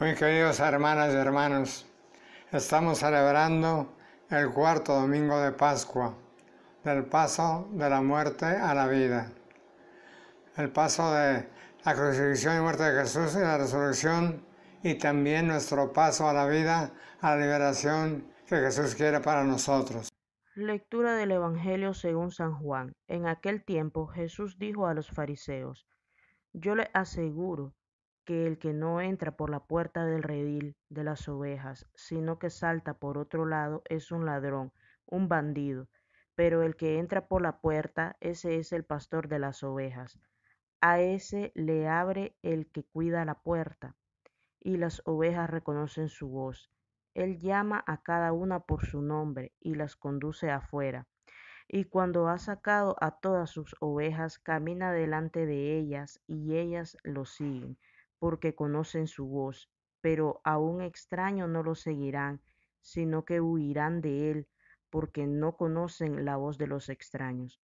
Muy queridos hermanas y hermanos, estamos celebrando el cuarto domingo de Pascua, del paso de la muerte a la vida. El paso de la crucifixión y muerte de Jesús y la resurrección y también nuestro paso a la vida, a la liberación que Jesús quiere para nosotros. Lectura del Evangelio según San Juan. En aquel tiempo Jesús dijo a los fariseos, Yo le aseguro, que el que no entra por la puerta del redil de las ovejas, sino que salta por otro lado, es un ladrón, un bandido. Pero el que entra por la puerta, ese es el pastor de las ovejas. A ese le abre el que cuida la puerta, y las ovejas reconocen su voz. Él llama a cada una por su nombre y las conduce afuera. Y cuando ha sacado a todas sus ovejas, camina delante de ellas y ellas lo siguen, porque conocen su voz, pero a un extraño no lo seguirán, sino que huirán de él, porque no conocen la voz de los extraños.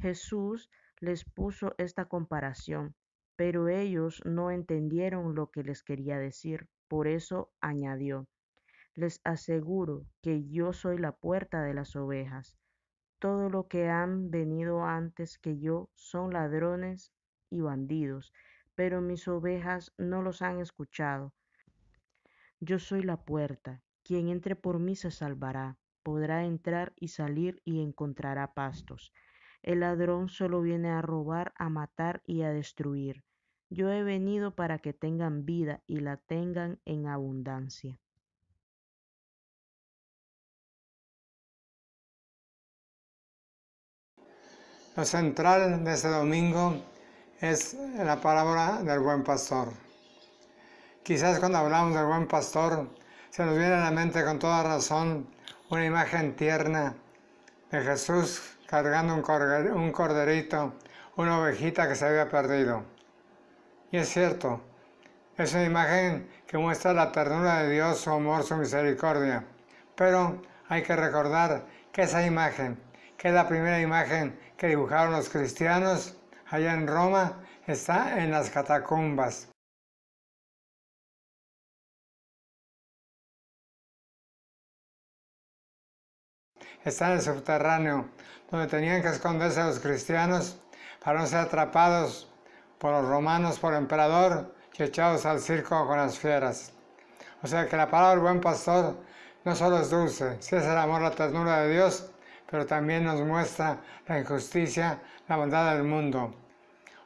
Jesús les puso esta comparación, pero ellos no entendieron lo que les quería decir. Por eso añadió, les aseguro que yo soy la puerta de las ovejas. Todo lo que han venido antes que yo son ladrones y bandidos, pero mis ovejas no los han escuchado. Yo soy la puerta, quien entre por mí se salvará, podrá entrar y salir y encontrará pastos. El ladrón solo viene a robar, a matar y a destruir. Yo he venido para que tengan vida y la tengan en abundancia. La central de este domingo es la palabra del buen pastor. Quizás cuando hablamos del buen pastor se nos viene a la mente con toda razón una imagen tierna de Jesús cargando un corderito, una ovejita que se había perdido. Y es cierto, es una imagen que muestra la ternura de Dios, su amor, su misericordia. Pero hay que recordar que esa imagen, que es la primera imagen que dibujaron los cristianos, allá en Roma, está en las catacumbas. Está en el subterráneo, donde tenían que esconderse los cristianos para no ser atrapados por los romanos, por el emperador, y echados al circo con las fieras. O sea que la palabra del buen pastor no solo es dulce, si es el amor, la ternura de Dios, pero también nos muestra la injusticia, la bondad del mundo.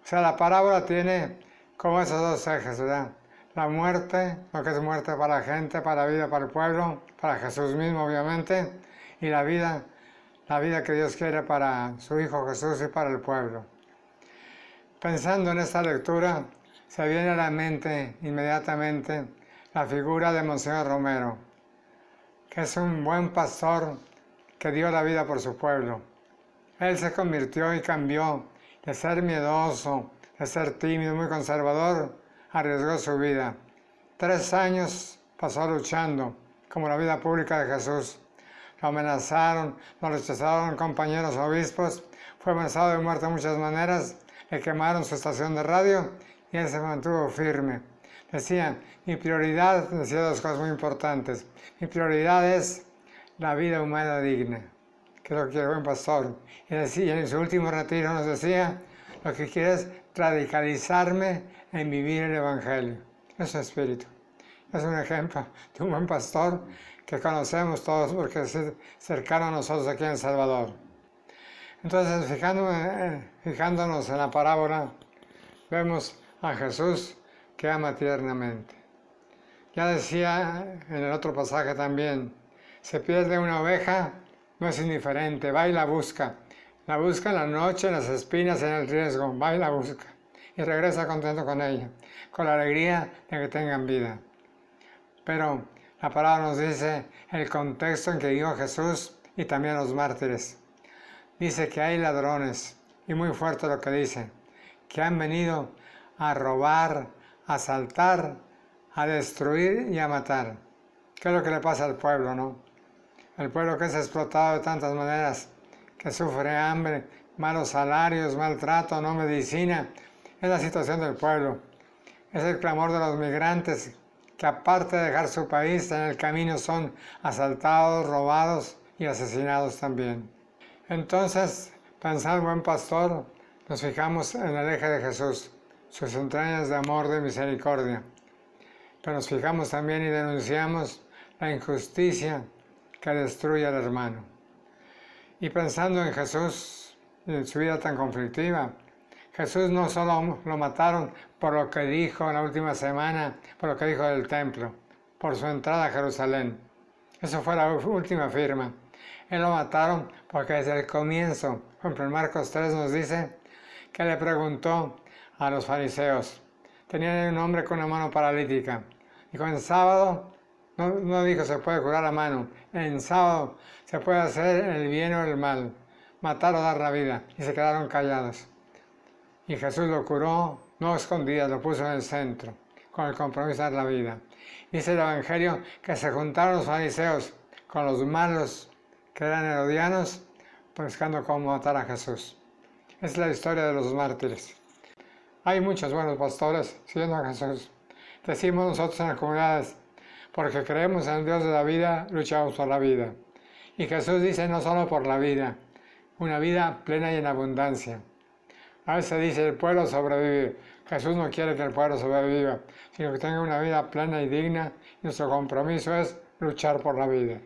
O sea, la parábola tiene como esos dos ejes, ¿verdad? La muerte, lo que es muerte para la gente, para la vida, para el pueblo, para Jesús mismo, obviamente, y la vida, la vida que Dios quiere para su Hijo Jesús y para el pueblo. Pensando en esta lectura, se viene a la mente inmediatamente la figura de Monseñor Romero, que es un buen pastor que dio la vida por su pueblo. Él se convirtió y cambió de ser miedoso, de ser tímido, muy conservador, arriesgó su vida. Tres años pasó luchando, como la vida pública de Jesús. Lo amenazaron, lo rechazaron compañeros obispos, fue amenazado de muerte de muchas maneras, le quemaron su estación de radio y él se mantuvo firme. Decía: mi prioridad, decía dos cosas muy importantes, mi prioridad es la vida humana digna que lo que buen pastor. Y en su último retiro nos decía, lo que quiere es radicalizarme en vivir el Evangelio. ...es un espíritu. Es un ejemplo de un buen pastor que conocemos todos porque es cercano a nosotros aquí en Salvador. Entonces, eh, fijándonos en la parábola, vemos a Jesús que ama tiernamente. Ya decía en el otro pasaje también, se pierde una oveja no es indiferente, va y la busca. La busca en la noche, en las espinas, en el riesgo, va y la busca. Y regresa contento con ella, con la alegría de que tengan vida. Pero la palabra nos dice el contexto en que vivió Jesús y también los mártires. Dice que hay ladrones, y muy fuerte lo que dice, que han venido a robar, a asaltar, a destruir y a matar. ¿Qué es lo que le pasa al pueblo, no? el pueblo que es explotado de tantas maneras, que sufre hambre, malos salarios, maltrato, no medicina, es la situación del pueblo. Es el clamor de los migrantes que aparte de dejar su país en el camino son asaltados, robados y asesinados también. Entonces, pensando buen pastor, nos fijamos en el eje de Jesús, sus entrañas de amor, de misericordia. Pero nos fijamos también y denunciamos la injusticia, que destruye al hermano. Y pensando en Jesús en su vida tan conflictiva, Jesús no solo lo mataron por lo que dijo en la última semana, por lo que dijo del templo, por su entrada a Jerusalén. Eso fue la última firma. Él lo mataron porque desde el comienzo, por ejemplo, en Marcos 3 nos dice que le preguntó a los fariseos. Tenían un hombre con una mano paralítica. Dijo, en sábado no, dijo se puede curar a mano. En sábado se puede hacer el bien o el mal, matar o dar la vida. Y se quedaron callados. Y Jesús lo curó, no escondidas, lo puso en el centro, con el compromiso de dar la vida. Dice el Evangelio que se juntaron los fariseos con los malos que eran herodianos, buscando cómo matar a Jesús. Es la historia de los mártires. Hay muchos buenos pastores siguiendo a Jesús. Decimos nosotros en las comunidades, porque creemos en el Dios de la vida, luchamos por la vida. Y Jesús dice no solo por la vida, una vida plena y en abundancia. A veces dice el pueblo sobrevive. Jesús no quiere que el pueblo sobreviva, sino que tenga una vida plena y digna. Nuestro compromiso es luchar por la vida.